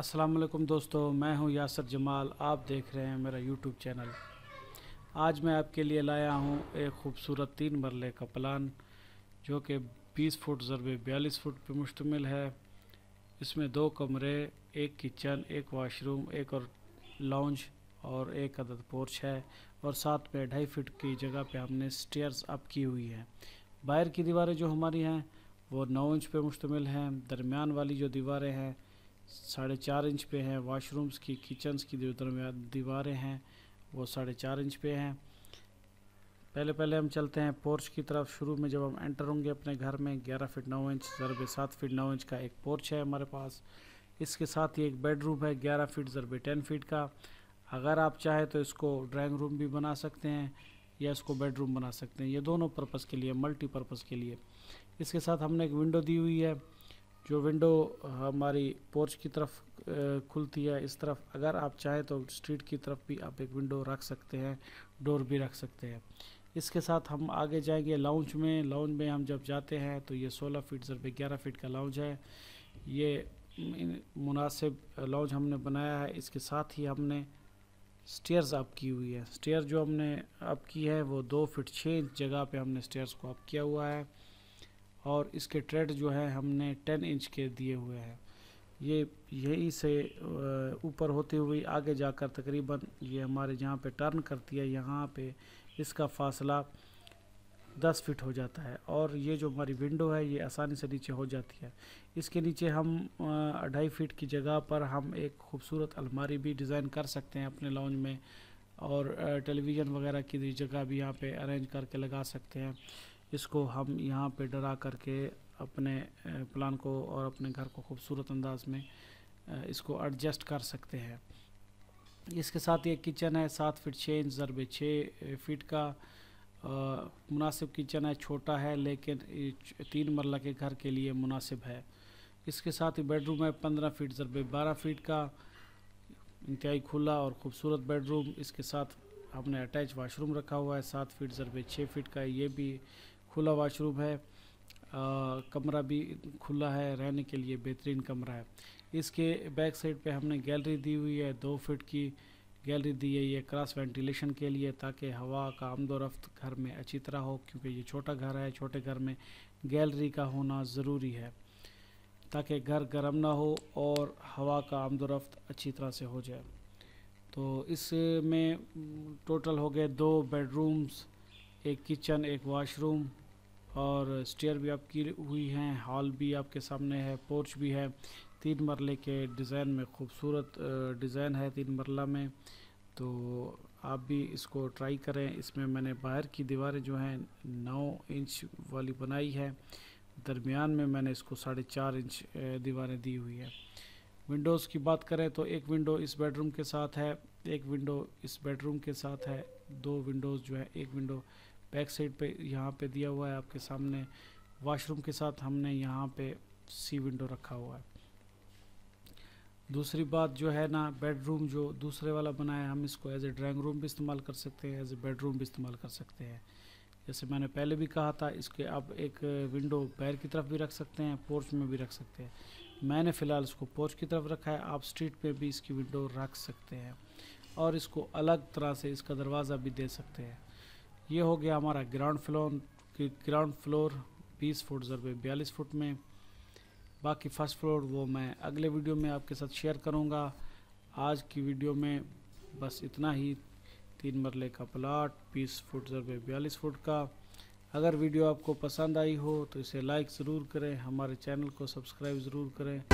असलकुम दोस्तों मैं हूं यासर जमाल आप देख रहे हैं मेरा यूट्यूब चैनल आज मैं आपके लिए लाया हूं एक खूबसूरत तीन मरले का प्लान जो कि 20 फुट जरबे बयालीस फुट पर मुश्तमिल है इसमें दो कमरे एक किचन एक वाशरूम एक और लाउंज और एक अदद पोर्च है और साथ में ढाई फिट की जगह पे हमने स्टेयर्स अप की हुई है बाहर की दीवारें जो हमारी हैं वो नौ इंच पर मुश्तमिल हैं दरमियान वाली जो दीवारें हैं साढ़े चार इंच पे हैं वाशरूम्स की किचन्स की जो दरमियान दीवारें हैं वो साढ़े चार इंच पे हैं पहले पहले हम चलते हैं पोर्च की तरफ शुरू में जब हम एंटर होंगे अपने घर में 11 फीट 9 इंच ज़रबे सात फीट 9 इंच का एक पोर्च है हमारे पास इसके साथ ही एक बेडरूम है 11 फीट ज़रबे 10 फीट का अगर आप चाहें तो इसको ड्राइंग रूम भी बना सकते हैं या इसको बेडरूम बना सकते हैं ये दोनों पर्पज़ के लिए मल्टीपर्पज़ के लिए इसके साथ हमने एक विंडो दी हुई है जो विंडो हमारी पोर्च की तरफ खुलती है इस तरफ अगर आप चाहें तो स्ट्रीट की तरफ भी आप एक विंडो रख सकते हैं डोर भी रख सकते हैं इसके साथ हम आगे जाएंगे लाउंज में लाउंज में हम जब जाते हैं तो ये 16 फीट ज़रबे 11 फीट का लाउंज है ये मुनासिब लाउंज हमने बनाया है इसके साथ ही हमने स्टेयर्स अप की हुई है स्टेयर जो हमने अप की है वो दो फिट छः इंच जगह पे हमने स्टेयर्स को अप किया हुआ है और इसके ट्रेड जो है हमने टेन इंच के दिए हुए हैं ये यहीं से ऊपर होती हुई आगे जाकर तकरीबन ये हमारे जहाँ पे टर्न करती है यहाँ पे इसका फासला दस फिट हो जाता है और ये जो हमारी विंडो है ये आसानी से नीचे हो जाती है इसके नीचे हम ढाई फीट की जगह पर हम एक खूबसूरत अलमारी भी डिज़ाइन कर सकते हैं अपने लॉन्च में और टेलीविज़न वगैरह की जगह भी यहाँ पे अरेंज करके लगा सकते हैं इसको हम यहाँ पे डरा करके अपने प्लान को और अपने घर को खूबसूरत अंदाज में इसको एडजस्ट कर सकते हैं इसके साथ ये किचन है सात फिट छः इंच ज़रबे छः फिट का मुनासिब किचन है छोटा है लेकिन तीन मरला के घर के लिए मुनासिब है इसके साथ ही बेडरूम है पंद्रह फीट ज़रबे बारह फीट का इंतहाई खुला और ख़ूबसूरत बेडरूम इसके साथ हमने अटैच वाशरूम रखा हुआ है सात फीट ज़रबे छः फीट का ये भी खुला वाशरूम है आ, कमरा भी खुला है रहने के लिए बेहतरीन कमरा है इसके बैक साइड पे हमने गैलरी दी हुई है दो फिट की गैलरी दी है ये क्रॉस वेंटिलेशन के लिए ताकि हवा का आमदोरफ्त घर में अच्छी तरह हो क्योंकि ये छोटा घर है छोटे घर में गैलरी का होना ज़रूरी है ताकि घर गर्म ना हो और हवा का आमदोरफ्त अच्छी तरह से हो जाए तो इसमें टोटल हो गए दो बेडरूम्स एक किचन एक वाशरूम और स्टेयर भी आपकी हुई हैं हॉल भी आपके सामने है पोर्च भी है तीन मरले के डिज़ाइन में खूबसूरत डिज़ाइन है तीन मरला में तो आप भी इसको ट्राई करें इसमें मैंने बाहर की दीवारें जो हैं नौ इंच वाली बनाई है दरमियान में मैंने इसको साढ़े चार इंच दीवारें दी हुई है विंडोज़ की बात करें तो एक विंडो इस बेडरूम के साथ है एक विंडो इस बेडरूम के साथ है दो विंडोज़ जो है एक विंडो बैक साइड पे यहाँ पे दिया हुआ है आपके सामने वॉशरूम के साथ हमने यहाँ पे सी विंडो रखा हुआ है दूसरी बात जो है ना बेडरूम जो दूसरे वाला बनाया है हम इसको एज ए ड्राइंग रूम भी इस्तेमाल कर सकते हैं एज ए बेडरूम भी इस्तेमाल कर सकते हैं जैसे मैंने पहले भी कहा था इसके आप एक विंडो पैर की तरफ भी रख सकते हैं पोर्च में भी रख सकते हैं मैंने फ़िलहाल इसको पोर्च की तरफ रखा है आप स्ट्रीट पे भी इसकी विंडो रख सकते हैं और इसको अलग तरह से इसका दरवाज़ा भी दे सकते हैं ये हो गया हमारा ग्राउंड फ्लोर ग्राउंड फ्लोर बीस फुट ज़रबे बयालीस फुट में बाकी फर्स्ट फ्लोर वो मैं अगले वीडियो में आपके साथ शेयर करूँगा आज की वीडियो में बस इतना ही तीन मरले का प्लाट बीस फुट ज़रबे बयालीस फुट का अगर वीडियो आपको पसंद आई हो तो इसे लाइक ज़रूर करें हमारे चैनल को सब्सक्राइब ज़रूर करें